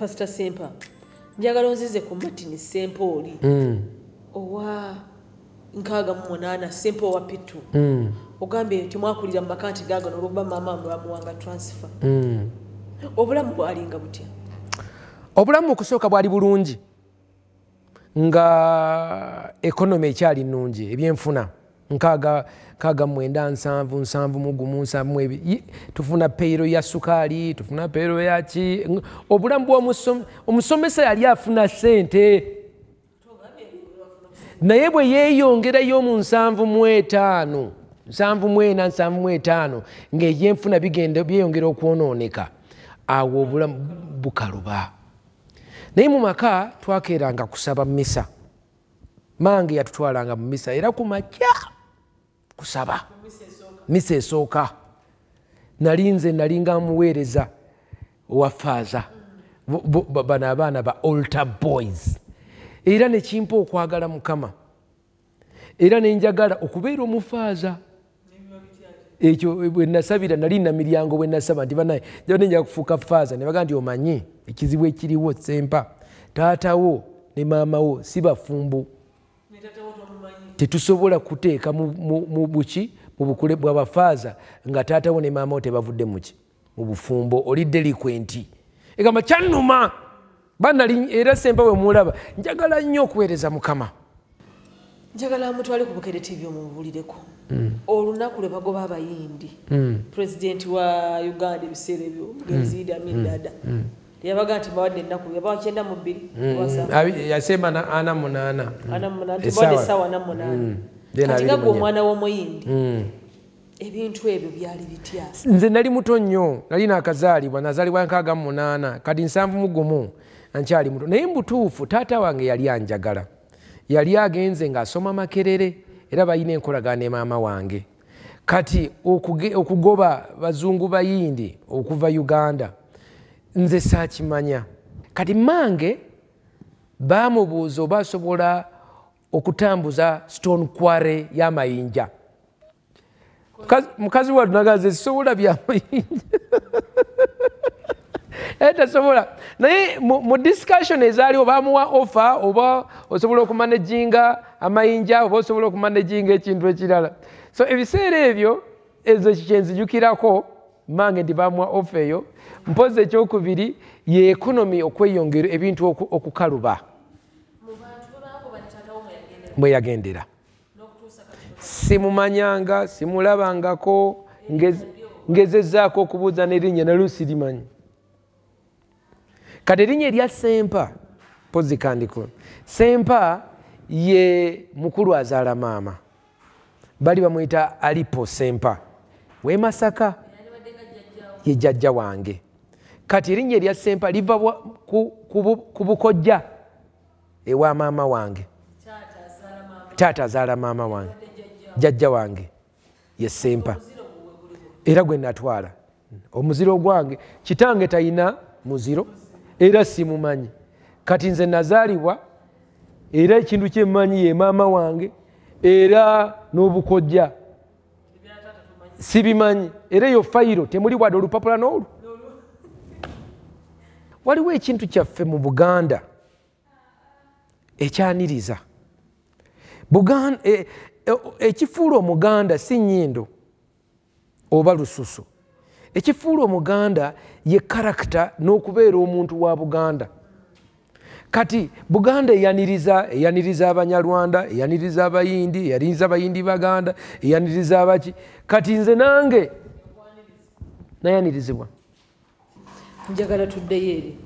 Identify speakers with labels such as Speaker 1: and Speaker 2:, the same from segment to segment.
Speaker 1: pastor sempa njagala onzize ku martin sempa oli hmm. owa nkaaga mu munaana sempa owa pitu hmm. ogambye temwakulira mu makanti gaga nolwokuba maama mulamuwanga transfer hmm. obulamu bwalinga butya
Speaker 2: obulamu okusooka bwali bulungi nga ekonomi ekyali nungi ebyenfuna tufuna peyiro ya sukaali tufuna peyiro yaki obulamu bwomusomesa yali afuna sente naye bwe yeeyongerayo mu nsanvu mu etaano nsanvu mu ena nsanvu mu etaano ngaebyenfuna bigenda byeyongera okwonooneka awo obulamu bukaluba naye mu maka twakeeranga kusaba mumisa mange yatutwalanga mu misa era ku makya kusaba misa esooka nali nze nali nga muweereza owafaaza bano abaana ba olter boys era nekimpa okwagala mukama era nenjagala okubeera omufaaza ekyo bwenasabira nali namiryango bwenasaba nti nenja kufuuka faaza nebagaa nti omanyi ekizibu ekiriwo sempa taatawo ne maamawo si bafumbu tetusobola kuteeka mubuki mubukule bwabafaaza nga taata wo ne maama wo tebavudde muki mubufumbo oli delikwenti egamba kyanuma banali era sempa we mulaba njagala nnyo okuweereza mukama
Speaker 1: njagala mutwale ku bukere tv omubuulireko hmm. olunaku lwe bagoba abayindi hmm. purezidenti wa uganda ebiseera ebyo hmm. genzidi amindada yabaga nti bawadde ennaku yabawa kyenda mu bbiri mm, mm.
Speaker 2: yasemba ana munaana
Speaker 1: tibawadde mm. esaawa ana munaana eh, ati gaga omwana w'omuyindi ebintu ebyo byali bitya
Speaker 2: nze nali muto nnyo nali naakazaalibwa nazaalibwa nkaaga mu munaana kati nsanvu mu gumu nkyali muto naye mbutuufu taata wange yali anjagala yali agenze ng'asoma makerere era bayina enkolagana emaama wange kati okugoba bazungu bayindi okuva uganda nze saakimanya kati mange baamubuuza oba asobola okutambuza stone quare y'amayinja mukazi wa tunagaze sisobola byamayinja etasobola eh, naye mu discussion ezaaliwo baamuwa offer oba osobola okumanaginga amayinja oba osobola okumanaginga ekintu ekirala so ebiseera ebyo ezo kikyenzijukirako mange nti baamuwa offe eyo mpozi ekyokubiri ye ekonomi okweyongera ebintu okukaluba mweyagendera simumanyanga simulabangako ngezezaako okubuuza nerinnya nalusi limanyi kati erinnya erya sempa mpozi kandiko sempa ye mukulu azaala maama bali bamwyita alipo sempa wemasaka ye jjajja wange kati erinnya erya sempa liva ku bukojja ewa maama wange taata azaala maama wange jjajja wange ye sempa era gwe natwala omuziro gwange kitange talina muziro era simumanyi kati nze nazaalibwa era ekintu kyemmanyi ye maama wange era n'obukojja sibimanyi era eyo fayiro temuli wadde olupapula n'olwo waliwo ekintu kyaffe mu buganda ekyaniriza e, e, ekifuula omuganda si nyindo oba lususu ekifuula omuganda ye karakita n'okubeera omuntu wa buganda kati buganda eyaniriza eyaniriza abanyalwanda eyaniriza abayindi eyaniriza abayindi baganda eyaniriza abaki kati nze nange nayanirizibwa
Speaker 1: njagala tuddeyo eri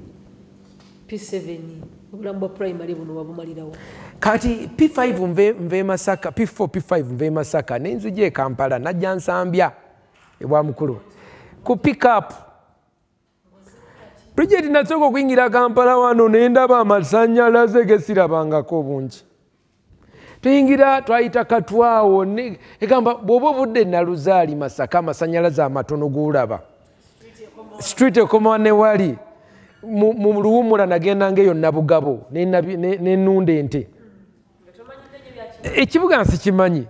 Speaker 2: kati p5 nve masaka p4 p5 nve masaka nenzija ekampala najja nsambya ebwa mukulu ku pikup brigeti nasooka okuyingira kampala wano nendaba amasanyalaze gesirabangako obungi tuyingira twayita katwawo egamba e bwoba obudde naluzaali masaka amasanyalaze amatono gulaba street ekomawa newali mu luwumula nagenda ngaeyonnabugabo nenunda ente ekibuga nsi kimanyi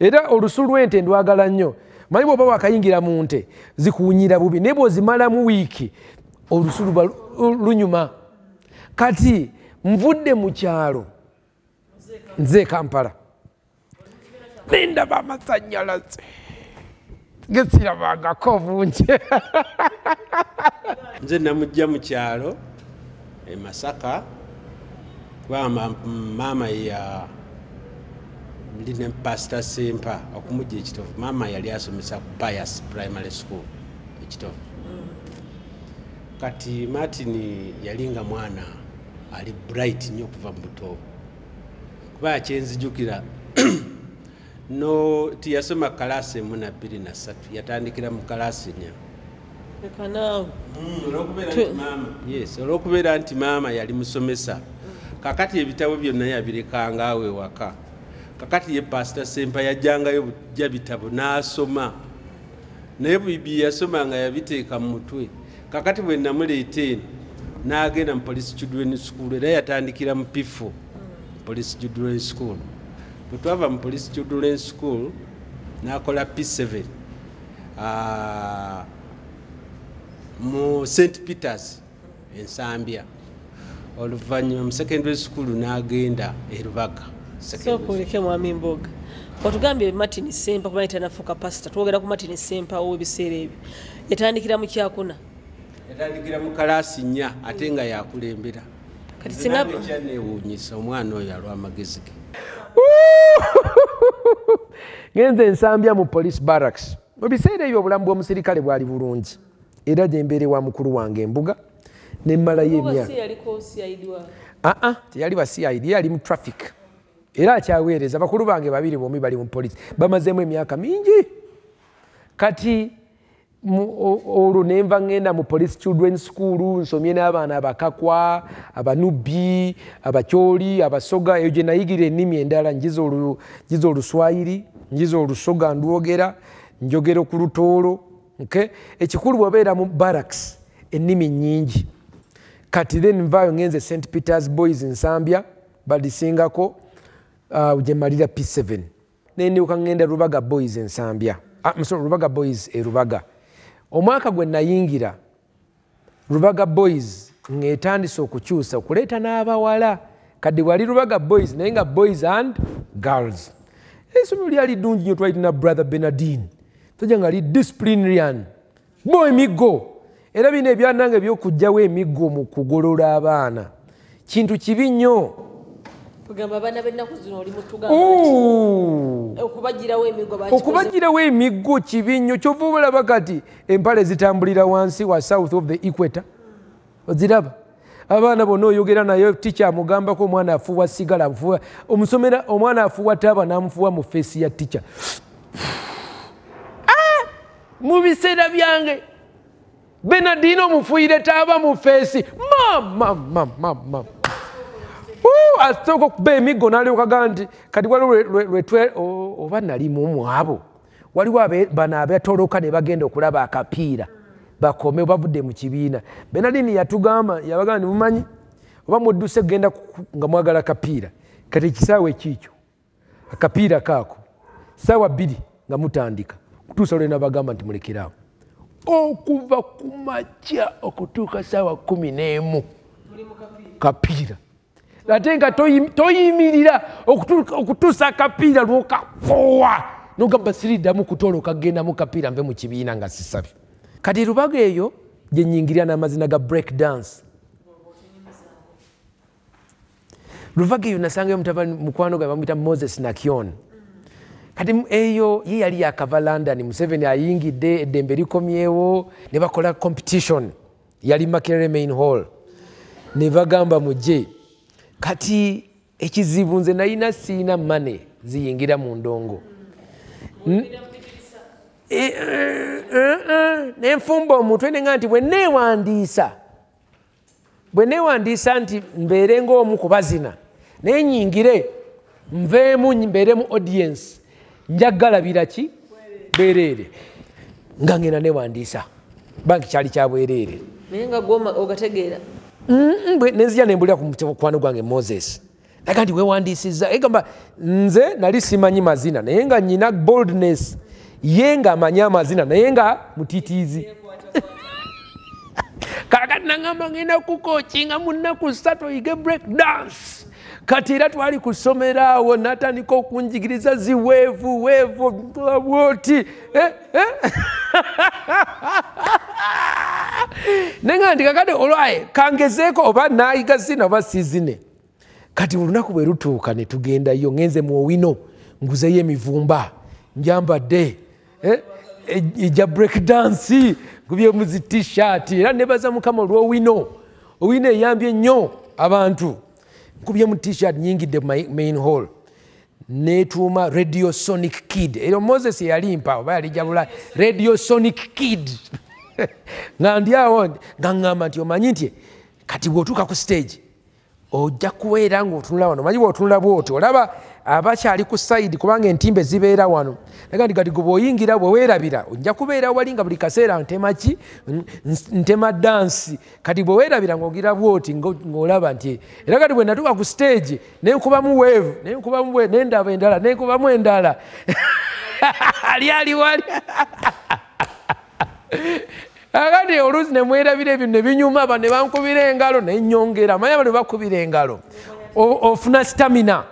Speaker 2: era olusu lwente ndwagala nnyo manyi bwoba wakayingira mu nte zikuwunyira bubi naye bwozimalamu wiiki olusu luba lunyuma kati nvudde mu kyalo nze kampala
Speaker 3: nendaba amasanyalaze gesirabangako obungi nze namugja mu kyalo e masaka kuba maama ndine pasta simpa okumugja ekitovu maama yali asomesa bias primary school ekitovu kati martin yali nga mwana ali bright nyo okuva mu buto kuba yakyenzijukira no tiyasoma kalasi emu na bbiri na ssatu yatandikira mu kalasi nya mm, olwokubeera nti maama yali musomesa kakati ebitabo byonna yabirekangaawo ewaka kakati ye pasita sempa yajjangayo bujja bitabo n'asoma naye bibi yasoma nga yabiteeka mu mutwe kakati bwe namuleeta eno n'agenda mu police children school era yatandikira mu pifo police children school bwetwava mu police children school nakola p7 ah, mu st peters ensambya oluvanyuma mu secondary school nagenda erubaga okuleke
Speaker 1: mwami mboga otugambye martin sempa kubana tanafuuka pasta twogera ku martin sempa owebiseera ebyo yatandikira mu kyakuna
Speaker 3: yatandikira mu kalaasi nnya ate nga yakulembera kati singa newuunyisa omwana oyo alw'amagezi ge
Speaker 2: genze ensambya mu police barracks mu biseera ebyo obulamu bw'omuserikale bwali bulungi era gyembeere wa mukulu wange embuga nemmalayo emyaka aa teyali ba cid yali mu traffic era akyaweereza bakulu bange babiri bombi bali mu polici bamazeemu emyaka mingi kati olwo nenva ŋŋenda mu police children school nsomye n'abaana abakakwa abanubbi abacyoli abasoga eyo gye nayigira ennimi endala njiza oluswayiri njiza olusoga ndwogera njogera ku lutoolo ekikulu bwabeera mu baracks ennimi nyingi kati then nvaayo ŋenze st peters boys nsambya balisingako uh, gyemalira p7 nendiuka ŋenda rubaga boys ensambya ah, rubaga boys erubaga ah, omwaka gwe nayingira rubaga boys ngaetandise okukyusa okuleeta n'abawala kadde wali rubaga boys naye nga boys and girls esomero lyali ddungi nyo twalitina brother benardin tojja nga li disciplinarian bo emiggo era bino ebyananga ebyokugjawo emiggo mu kugolola abaana kintu kibi nnyo
Speaker 1: okubagirawo
Speaker 2: emiggo kibi nnyo kyova obalaba kati empale zitambulira wansi wa south of the equator oziraba abaana bonna oyogera naye tikyamugambako omwana afuwa sigala amufuwa omusomera omwana afuwa taaba n'amufuwa mu feesi ya tica ah! mu biseera byange benadina omufuire taaba mu feesi mamamamama asooka okubaa emiggo n'alyoka gaa nti kati waliwo lwetwe oba nalimumwabo waliwo bano abatoloka ne bagenda okulaba akapiira bakome bavudde mu kibiina benadini yatugamba yabagamba ntimumanyi oba mudduse kugenda nga mwagala akapiira kati ekisaawa ekiikyo akapiira kaako saawa bbiri nga mutandika kutuusa lwe nabagamba nti mulekeraawo okuva ku makya okutuuka saawa kumi n'emu kapiira ate nga toyimirira okutuusa akapiira lwokafowa nogamba siriddamu kutoloka kgendamu kapiira nve mu kibiina nga sisabi kati lubaga eyo gyenyingirira n'amazina ga break dance lubaga eyo nasangayo mutabani mukwano gwe bamwita moses nakion kati eyo ye yali yakava london museveni ayingidde eddembe likomyewo ne bakola competition yali makerere main hall ne bagamba mujje kati ekizibu nze nalina siina mane ziyingira mu ndongo eh, eh, eh, nenfumba omuntu enenga nti bwenewandiisa bwenewandiisa nti mbeere ngaomu kubazina naye nyingire nveemu mbeeremu audiyense njagalabiraki bereere nga ngena newandiisa banki kyali kyabwereere
Speaker 1: naye nga ogategeera
Speaker 2: mbwe nenzija nembulira ku mukwano gwange moses aga nti wewandiisiza egamba nze nali simanyi mazina naye nga nyina boldness ye nga amanyi amazina naye nga mutitiizi kakati nagamba ngenda kukokinga munaku satu oyige break dance kati era twali kusomera awo natandika okunjigiriza ziweevu weevu bwoti eh, eh. nenga ndi kakati olwaye kangezeeko oba naayiga zina oba sizine kati olunaku bwe lutuuka ne tugendayo ŋenze muowino nguzeyo emivumba njambadde eja eh, breakdansi kubyemuzi tishaati era nebaza mukama olwowino owino eyambye ennyo abantu nkubyemu tishat nyingidde main hall netuuma radio sonic kid era moses yalimpa oba yalijabula radio sonic kid nga ndiawo nga ŋŋamba nti omanyi nti kati bwotuuka ku stage ojja kuweera ngaotunula wano omanyi bwotunula bwoti olaba abakyali ku saidi kubanga entimba zibeera wano agatigatigobweoyingira bweweerabira ojja kubeera wali nga buli kaseera ntema ki ntema dansi kati bweweerabira ngaogira bwoti ngaolaba nti era kati bwe natuka ku stage nenkubamu weevu nenendaba endala nenkubamu endala lyaliwali kandi oluzi nemwerabira ebyo nebinyuma aba nebankubira engalo nenyongera manye aba nebakubira engalo ofuna sitamina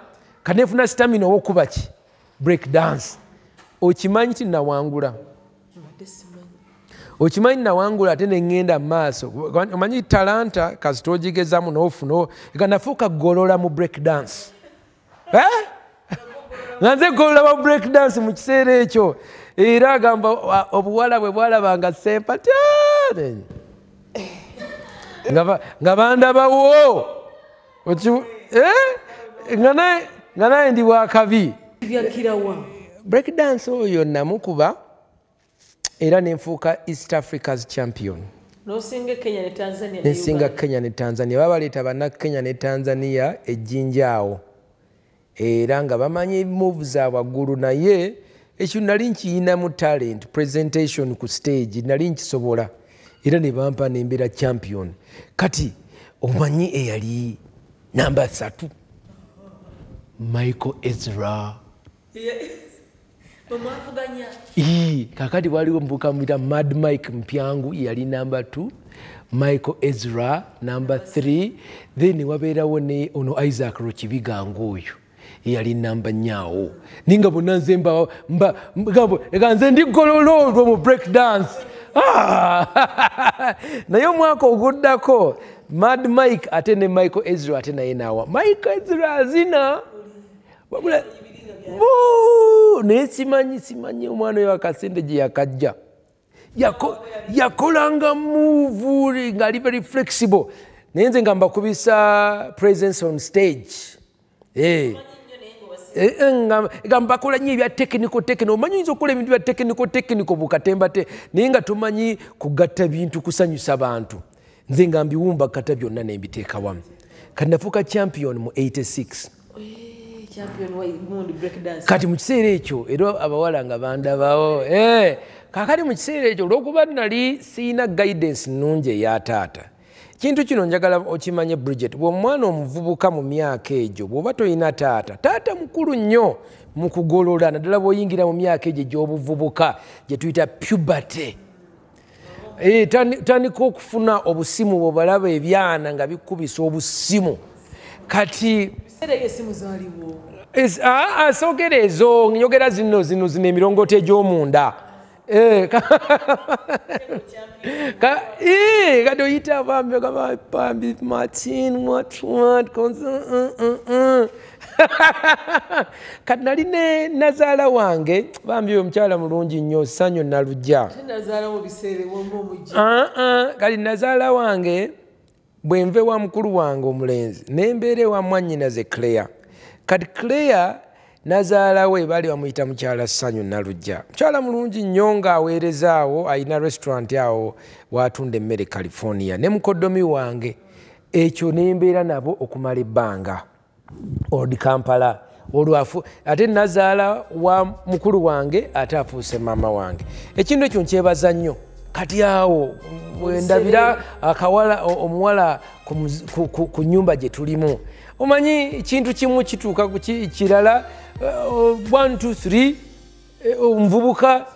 Speaker 2: kanefuna sitamina owokuba ki breakdance okimanyi ti nawangula okimanyi nawangula ate neŋŋenda mumaaso omanyi talanta kasita ogigezamu nofuna ganafuuka golola mu breakdance eh? nga nze golola mu breakdance mu kiseera ekyo era agamba obuwala bwe bwalaba nga sempatyale nga bandabawo eh? nga naye ndi bwakabi breakdance oyo namukuba era nenfuuka east africas champion nesinga kenya ne tanzania baba baleeta bana kenya ne tanzania ejjinja awo era nga bamanyi move zaabwaggulu naye ekyo nali nkiyinamu talent presentation ku stage nali nkisobola era ne bampa nembeera champion kati omanyi eyali namba satu michael ezra kakati waliwo mbuka mwita mad mike mpyangu yali namba t michael ezra namba 3 then wabeerawo ne ono isaac rokibiga ngaoyo eyali namba nyaawo ninga bonna nze mbaka nze ndigolola olwo mu breakdance ah! naye omwaka oguddako mad mike ate ne michael ezra ate naye naawa mike ezra azina naye simanyi simanyi omwana oyo akasente gye yakajja yakolanga muvu ngaali very flexible naye nze nga mbakubisa presence on stage eh. gamba bakola nyo ebya tekiniko tekino omanyi oyinza okukola ebintu bya tekiniko tekiniko bukatembate naye nga tomanyi kugatta bintu kusanyusa bantu nze nga mbiwumba kata byonna nembiteeka wamu kati nafuuka champion mu 86 kati mukiseera ekyo era abawala nga bandabawo eh, kakati mukiseera ekyo olwokuba nali siina guidance nnungi eyataata kintu kino njagala okimanye bridget bweomwana omuvubuka mu myaka egyo bwoba tolina taata taata mukulu nnyo mu kugolola naddala bweoyingira mu myaka egyo gy'obuvubuka gye tuyita pubate eh, tandika okufuna obusimu bwebalaba ebyana nga bikubisa obusimu kati asogera ah, ah, ezo nyogera zino zino zino emirongooti egy'omunda e, ka, e, kadoyita pambyo kama pambi martin what what konzo uh, uh, uh. kati nali ne nazaala wange bambi yo mukyala mulungi nnyo sanyo nalugja kati nazaala ah, ah, wange bwenve wa mukulu wange omulenzi nembeera ewa mwannyinaze claire kati claire nazaalawe baali bamuyita mukyala ssanyu nalujja mukyala mulungi nnyo ng'aweereza awo ayina restaurant awo watunda emmere e california ne mukodomi wange ekyo nembeera nabo okumala ebbanga old kampala olwafu ate nazaala wa mukulu wange ate afuuse maama wange ekintu ekyo nkyebaza nnyo kati awo wendabira akawala omuwala ku nyumba gye tulimu omanyi kintu kimu kituuka kirala 1 2 eh, 3 omuvubuka